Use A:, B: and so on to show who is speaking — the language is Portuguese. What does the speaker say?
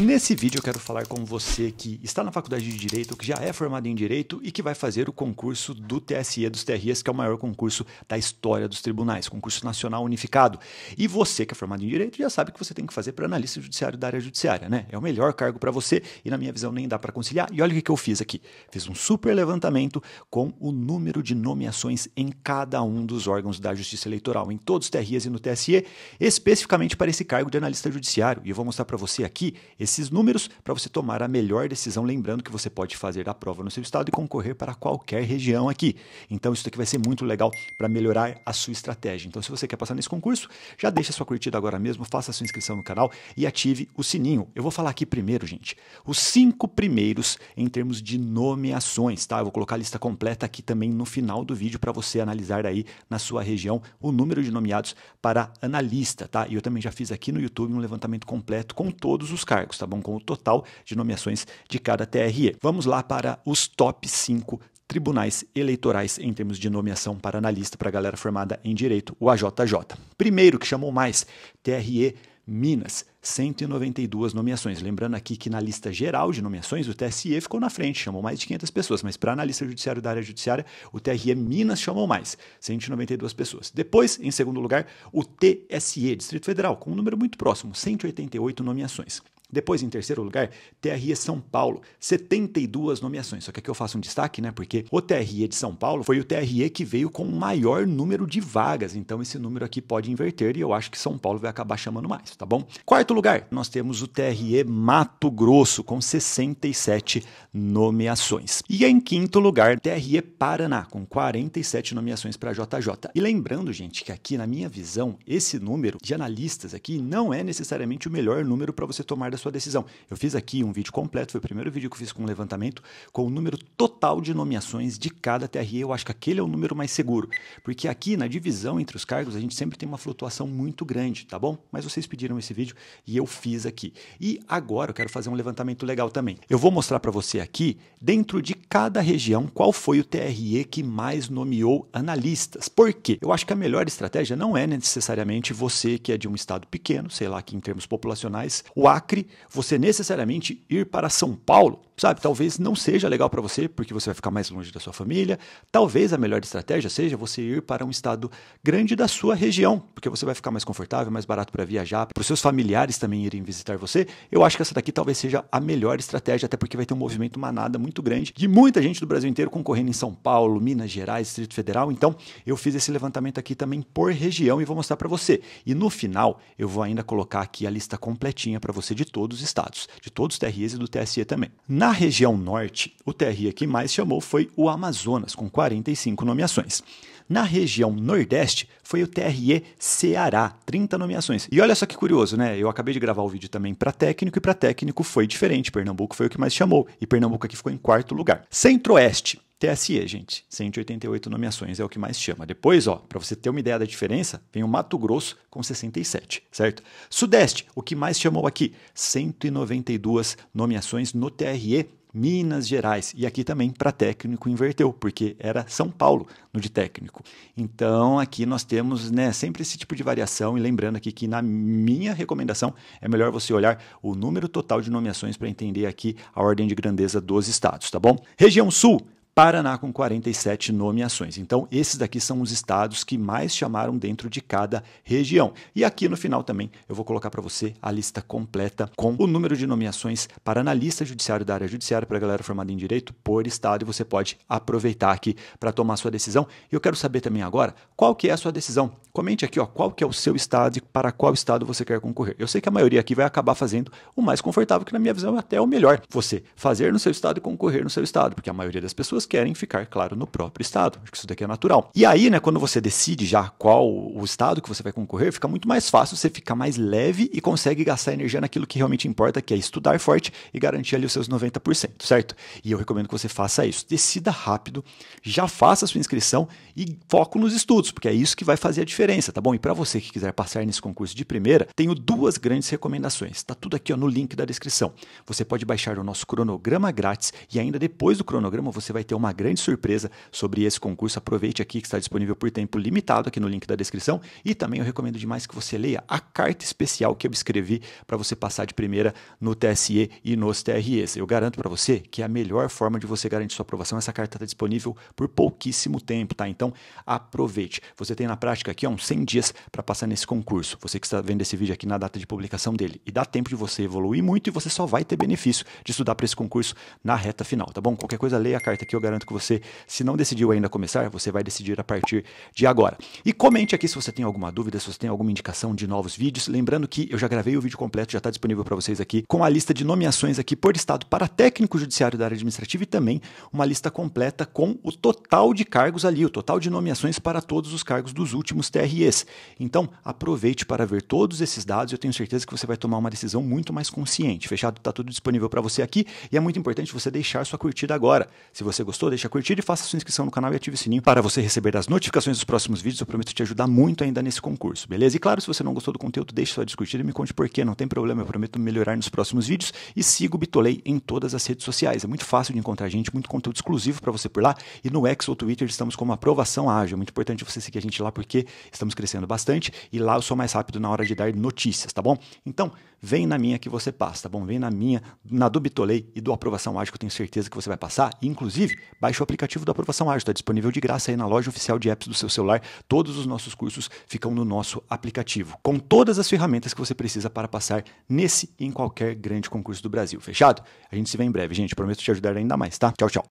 A: Nesse vídeo eu quero falar com você que está na faculdade de Direito, que já é formado em Direito e que vai fazer o concurso do TSE dos TRS, que é o maior concurso da história dos tribunais, concurso nacional unificado. E você que é formado em Direito já sabe que você tem que fazer para analista judiciário da área judiciária, né? É o melhor cargo para você e na minha visão nem dá para conciliar. E olha o que eu fiz aqui. Fiz um super levantamento com o número de nomeações em cada um dos órgãos da Justiça Eleitoral, em todos os TRS e no TSE, especificamente para esse cargo de analista judiciário. E eu vou mostrar para você aqui esses números para você tomar a melhor decisão, lembrando que você pode fazer a prova no seu estado e concorrer para qualquer região aqui. Então isso aqui vai ser muito legal para melhorar a sua estratégia. Então se você quer passar nesse concurso, já deixa sua curtida agora mesmo, faça sua inscrição no canal e ative o sininho. Eu vou falar aqui primeiro, gente, os cinco primeiros em termos de nomeações, tá? Eu vou colocar a lista completa aqui também no final do vídeo para você analisar aí na sua região o número de nomeados para analista, tá? E eu também já fiz aqui no YouTube um levantamento completo com todos os cargos tá bom? Com o total de nomeações de cada TRE. Vamos lá para os top 5 tribunais eleitorais em termos de nomeação para analista para a galera formada em direito, o AJJ. Primeiro que chamou mais, TRE Minas, 192 nomeações. Lembrando aqui que na lista geral de nomeações, o TSE ficou na frente, chamou mais de 500 pessoas, mas para analista judiciário da área judiciária, o TRE Minas chamou mais, 192 pessoas. Depois, em segundo lugar, o TSE, Distrito Federal, com um número muito próximo, 188 nomeações. Depois, em terceiro lugar, TRE São Paulo, 72 nomeações. Só que aqui eu faço um destaque, né? Porque o TRE de São Paulo foi o TRE que veio com o maior número de vagas. Então, esse número aqui pode inverter e eu acho que São Paulo vai acabar chamando mais, tá bom? Quarto lugar, nós temos o TRE Mato Grosso, com 67 nomeações. E em quinto lugar, TRE Paraná, com 47 nomeações para JJ. E lembrando, gente, que aqui, na minha visão, esse número de analistas aqui não é necessariamente o melhor número para você tomar a sua decisão. Eu fiz aqui um vídeo completo, foi o primeiro vídeo que eu fiz com um levantamento com o número total de nomeações de cada TRE. Eu acho que aquele é o número mais seguro, porque aqui na divisão entre os cargos a gente sempre tem uma flutuação muito grande, tá bom? Mas vocês pediram esse vídeo e eu fiz aqui. E agora eu quero fazer um levantamento legal também. Eu vou mostrar para você aqui, dentro de cada região, qual foi o TRE que mais nomeou analistas. Por quê? Eu acho que a melhor estratégia não é necessariamente você que é de um estado pequeno, sei lá, que em termos populacionais, o Acre você necessariamente ir para São Paulo. Sabe, talvez não seja legal para você, porque você vai ficar mais longe da sua família. Talvez a melhor estratégia seja você ir para um estado grande da sua região, porque você vai ficar mais confortável, mais barato para viajar, para os seus familiares também irem visitar você. Eu acho que essa daqui talvez seja a melhor estratégia, até porque vai ter um movimento manada muito grande de muita gente do Brasil inteiro concorrendo em São Paulo, Minas Gerais, Distrito Federal. Então, eu fiz esse levantamento aqui também por região e vou mostrar para você. E no final, eu vou ainda colocar aqui a lista completinha para você de todos os estados, de todos os TREs e do TSE também. Na região norte, o TRE que mais chamou foi o Amazonas, com 45 nomeações. Na região Nordeste foi o TRE Ceará, 30 nomeações. E olha só que curioso, né? Eu acabei de gravar o vídeo também para técnico e para técnico foi diferente. Pernambuco foi o que mais chamou e Pernambuco aqui ficou em quarto lugar. Centro-Oeste, TSE, gente, 188 nomeações é o que mais chama. Depois, ó, para você ter uma ideia da diferença, vem o Mato Grosso com 67, certo? Sudeste, o que mais chamou aqui, 192 nomeações no TRE Minas Gerais. E aqui também para técnico inverteu, porque era São Paulo no de técnico. Então aqui nós temos né, sempre esse tipo de variação. E lembrando aqui que na minha recomendação é melhor você olhar o número total de nomeações para entender aqui a ordem de grandeza dos estados, tá bom? Região Sul. Paraná com 47 nomeações. Então, esses daqui são os estados que mais chamaram dentro de cada região. E aqui no final também eu vou colocar para você a lista completa com o número de nomeações para analista judiciário da área judiciária para a galera formada em direito por estado e você pode aproveitar aqui para tomar sua decisão. E eu quero saber também agora qual que é a sua decisão. Comente aqui, ó, qual que é o seu estado e para qual estado você quer concorrer. Eu sei que a maioria aqui vai acabar fazendo o mais confortável, que na minha visão é até o melhor. Você fazer no seu estado e concorrer no seu estado, porque a maioria das pessoas querem ficar, claro, no próprio estado. Acho que isso daqui é natural. E aí, né, quando você decide já qual o estado que você vai concorrer, fica muito mais fácil, você fica mais leve e consegue gastar energia naquilo que realmente importa, que é estudar forte e garantir ali os seus 90%, certo? E eu recomendo que você faça isso. Decida rápido, já faça a sua inscrição e foco nos estudos, porque é isso que vai fazer a diferença, tá bom? E para você que quiser passar nesse concurso de primeira, tenho duas grandes recomendações. Tá tudo aqui ó, no link da descrição. Você pode baixar o nosso cronograma grátis e ainda depois do cronograma você vai ter é uma grande surpresa sobre esse concurso. Aproveite aqui que está disponível por tempo limitado aqui no link da descrição. E também eu recomendo demais que você leia a carta especial que eu escrevi para você passar de primeira no TSE e nos TREs. Eu garanto para você que é a melhor forma de você garantir sua aprovação. Essa carta está disponível por pouquíssimo tempo, tá? Então aproveite. Você tem na prática aqui ó, uns 100 dias para passar nesse concurso. Você que está vendo esse vídeo aqui na data de publicação dele. E dá tempo de você evoluir muito e você só vai ter benefício de estudar para esse concurso na reta final, tá bom? Qualquer coisa, leia a carta que eu garanto que você, se não decidiu ainda começar, você vai decidir a partir de agora. E comente aqui se você tem alguma dúvida, se você tem alguma indicação de novos vídeos. Lembrando que eu já gravei o vídeo completo, já está disponível para vocês aqui, com a lista de nomeações aqui por estado para técnico judiciário da área administrativa e também uma lista completa com o total de cargos ali, o total de nomeações para todos os cargos dos últimos TREs. Então, aproveite para ver todos esses dados, eu tenho certeza que você vai tomar uma decisão muito mais consciente. Fechado? Está tudo disponível para você aqui e é muito importante você deixar sua curtida agora. Se você gostou, deixa curtir e faça sua inscrição no canal e ative o sininho para você receber as notificações dos próximos vídeos. Eu prometo te ajudar muito ainda nesse concurso, beleza? E claro, se você não gostou do conteúdo, deixe sua discutida e me conte por quê. não tem problema, eu prometo melhorar nos próximos vídeos e siga o Bitolei em todas as redes sociais. É muito fácil de encontrar a gente, muito conteúdo exclusivo para você por lá e no X ou Twitter estamos com uma aprovação ágil. É muito importante você seguir a gente lá porque estamos crescendo bastante e lá eu sou mais rápido na hora de dar notícias, tá bom? Então, vem na minha que você passa, tá bom? Vem na minha, na do Bitolei e do Aprovação Ágil que eu tenho certeza que você vai passar. inclusive, baixe o aplicativo da Aprovação Ágil, está disponível de graça aí na loja oficial de apps do seu celular. Todos os nossos cursos ficam no nosso aplicativo, com todas as ferramentas que você precisa para passar nesse e em qualquer grande concurso do Brasil. Fechado? A gente se vê em breve, gente. Prometo te ajudar ainda mais, tá? Tchau, tchau.